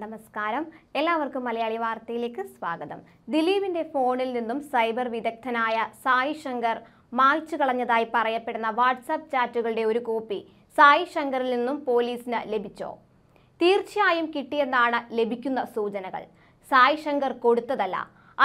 നമസ്കാരം എല്ലാവർക്കും മലയാളി വാർത്തയിലേക്ക് സ്വാഗതം ദിലീപിന്റെ ഫോണിൽ നിന്നും സൈബർ വിദഗ്ധനായ സായി ശങ്കർ മായ്ച്ചു കളഞ്ഞതായി പറയപ്പെടുന്ന വാട്സാപ്പ് ചാറ്റുകളുടെ ഒരു കോപ്പി സായി ശങ്കറിൽ നിന്നും പോലീസിന് ലഭിച്ചോ തീർച്ചയായും കിട്ടിയെന്നാണ് ലഭിക്കുന്ന സൂചനകൾ സായി ശങ്കർ കൊടുത്തതല്ല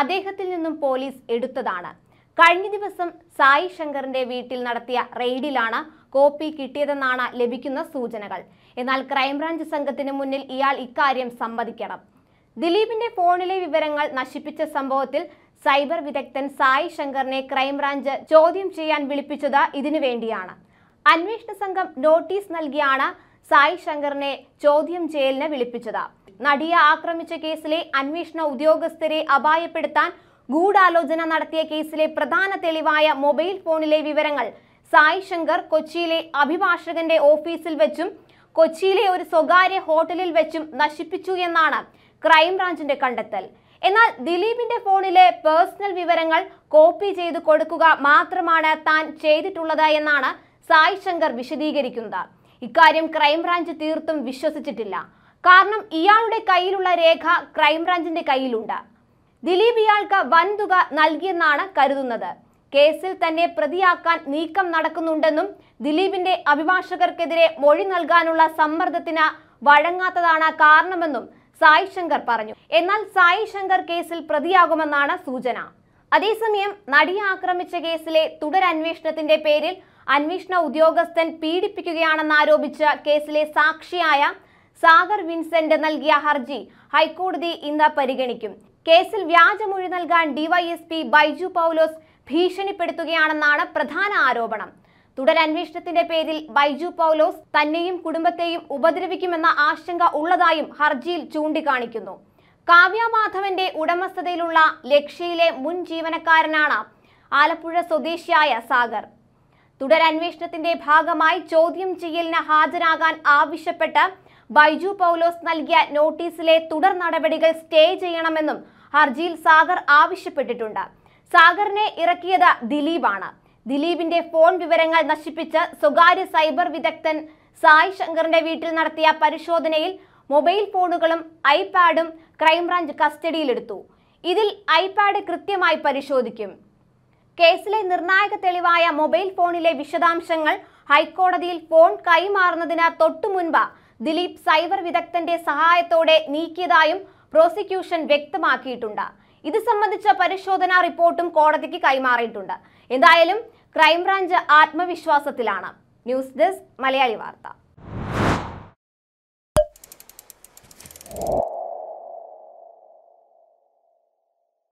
അദ്ദേഹത്തിൽ നിന്നും പോലീസ് എടുത്തതാണ് കഴിഞ്ഞ ദിവസം സായി ശങ്കറിന്റെ വീട്ടിൽ നടത്തിയ റെയ്ഡിലാണ് കോപ്പി കിട്ടിയതെന്നാണ് ലഭിക്കുന്ന സൂചനകൾ എന്നാൽ ക്രൈംബ്രാഞ്ച് സംഘത്തിന് മുന്നിൽ ഇയാൾ ഇക്കാര്യം സമ്മതിക്കണം ദിലീപിന്റെ ഫോണിലെ വിവരങ്ങൾ നശിപ്പിച്ച സംഭവത്തിൽ സൈബർ വിദഗ്ധൻ സായി ശങ്കറിനെ ക്രൈംബ്രാഞ്ച് ചോദ്യം ചെയ്യാൻ വിളിപ്പിച്ചത് ഇതിനു വേണ്ടിയാണ് അന്വേഷണ സംഘം നോട്ടീസ് നൽകിയാണ് സായി ശങ്കറിനെ ചോദ്യം ചെയ്യലിന് വിളിപ്പിച്ചത് നടിയെ ആക്രമിച്ച കേസിലെ അന്വേഷണ ഉദ്യോഗസ്ഥരെ അപായപ്പെടുത്താൻ ഗൂഢാലോചന നടത്തിയ കേസിലെ പ്രധാന തെളിവായ മൊബൈൽ ഫോണിലെ വിവരങ്ങൾ സായ് ശങ്കർ കൊച്ചിയിലെ അഭിഭാഷകന്റെ ഓഫീസിൽ വെച്ചും കൊച്ചിയിലെ ഒരു സ്വകാര്യ ഹോട്ടലിൽ വെച്ചും നശിപ്പിച്ചു എന്നാണ് ക്രൈംബ്രാഞ്ചിന്റെ കണ്ടെത്തൽ എന്നാൽ ദിലീപിന്റെ ഫോണിലെ പേഴ്സണൽ വിവരങ്ങൾ കോപ്പി ചെയ്ത് കൊടുക്കുക മാത്രമാണ് താൻ ചെയ്തിട്ടുള്ളത് എന്നാണ് സായ് ശങ്കർ വിശദീകരിക്കുന്നത് ഇക്കാര്യം ക്രൈംബ്രാഞ്ച് തീർത്തും വിശ്വസിച്ചിട്ടില്ല കാരണം ഇയാളുടെ കയ്യിലുള്ള രേഖ ക്രൈംബ്രാഞ്ചിന്റെ കയ്യിലുണ്ട് ദിലീപ് ഇയാൾക്ക് വൻതുക നൽകിയെന്നാണ് കരുതുന്നത് കേസിൽ തന്നെ പ്രതിയാക്കാൻ നീക്കം നടക്കുന്നുണ്ടെന്നും ദിലീപിന്റെ അഭിഭാഷകർക്കെതിരെ മൊഴി നൽകാനുള്ള സമ്മർദ്ദത്തിന് വഴങ്ങാത്തതാണ് കാരണമെന്നും സായി ശങ്കർ പറഞ്ഞു എന്നാൽ സായി ശങ്കർ കേസിൽ പ്രതിയാകുമെന്നാണ് സൂചന അതേസമയം നടിയെ ആക്രമിച്ച കേസിലെ തുടരന്വേഷണത്തിന്റെ പേരിൽ അന്വേഷണ ഉദ്യോഗസ്ഥൻ ആരോപിച്ച കേസിലെ സാക്ഷിയായ സാഗർ വിൻസെന്റ് നൽകിയ ഹർജി ഹൈക്കോടതി ഇന്ന് പരിഗണിക്കും കേസിൽ വ്യാജമൊഴി നൽകാൻ ഡിവൈഎസ്പി ബൈജു പൗലോസ് ഭീഷണിപ്പെടുത്തുകയാണെന്നാണ് പ്രധാന ആരോപണം തുടരന്വേഷണത്തിന്റെ പേരിൽ ബൈജു പൗലോസ് തന്നെയും കുടുംബത്തെയും ഉപദ്രവിക്കുമെന്ന ആശങ്ക ഉള്ളതായും ഹർജിയിൽ ചൂണ്ടിക്കാണിക്കുന്നു കാവ്യ മാധവന്റെ ഉടമസ്ഥതയിലുള്ള ലക്ഷ്യയിലെ മുൻ ജീവനക്കാരനാണ് ആലപ്പുഴ സ്വദേശിയായ സാഗർ തുടരന്വേഷണത്തിന്റെ ഭാഗമായി ചോദ്യം ചെയ്യലിന് ഹാജരാകാൻ ആവശ്യപ്പെട്ട് ബൈജു പൗലോസ് നൽകിയ നോട്ടീസിലെ തുടർ നടപടികൾ സ്റ്റേ ചെയ്യണമെന്നും ഹർജിയിൽ സാഗർ ആവശ്യപ്പെട്ടിട്ടുണ്ട് സാഗറിനെ ഇറക്കിയത് ദിലീപാണ് ദിലീപിന്റെ ഫോൺ വിവരങ്ങൾ നശിപ്പിച്ച് സ്വകാര്യ സൈബർ വിദഗ്ധൻ സായ് ശങ്കറിന്റെ വീട്ടിൽ നടത്തിയ പരിശോധനയിൽ മൊബൈൽ ഫോണുകളും ഐപാഡും ക്രൈംബ്രാഞ്ച് കസ്റ്റഡിയിലെടുത്തു ഇതിൽ ഐപാഡ് കൃത്യമായി പരിശോധിക്കും കേസിലെ നിർണായക തെളിവായ മൊബൈൽ ഫോണിലെ വിശദാംശങ്ങൾ ഹൈക്കോടതിയിൽ ഫോൺ കൈമാറുന്നതിന് തൊട്ടു മുൻപ് ദിലീപ് സൈബർ വിദഗ്ധന്റെ സഹായത്തോടെ നീക്കിയതായും പ്രോസിക്യൂഷൻ വ്യക്തമാക്കിയിട്ടുണ്ട് ഇത് സംബന്ധിച്ച പരിശോധനാ റിപ്പോർട്ടും കോടതിക്ക് കൈമാറിയിട്ടുണ്ട് എന്തായാലും ക്രൈംബ്രാഞ്ച് ആത്മവിശ്വാസത്തിലാണ് ന്യൂസ് ഡെസ്ക് മലയാളി വാർത്ത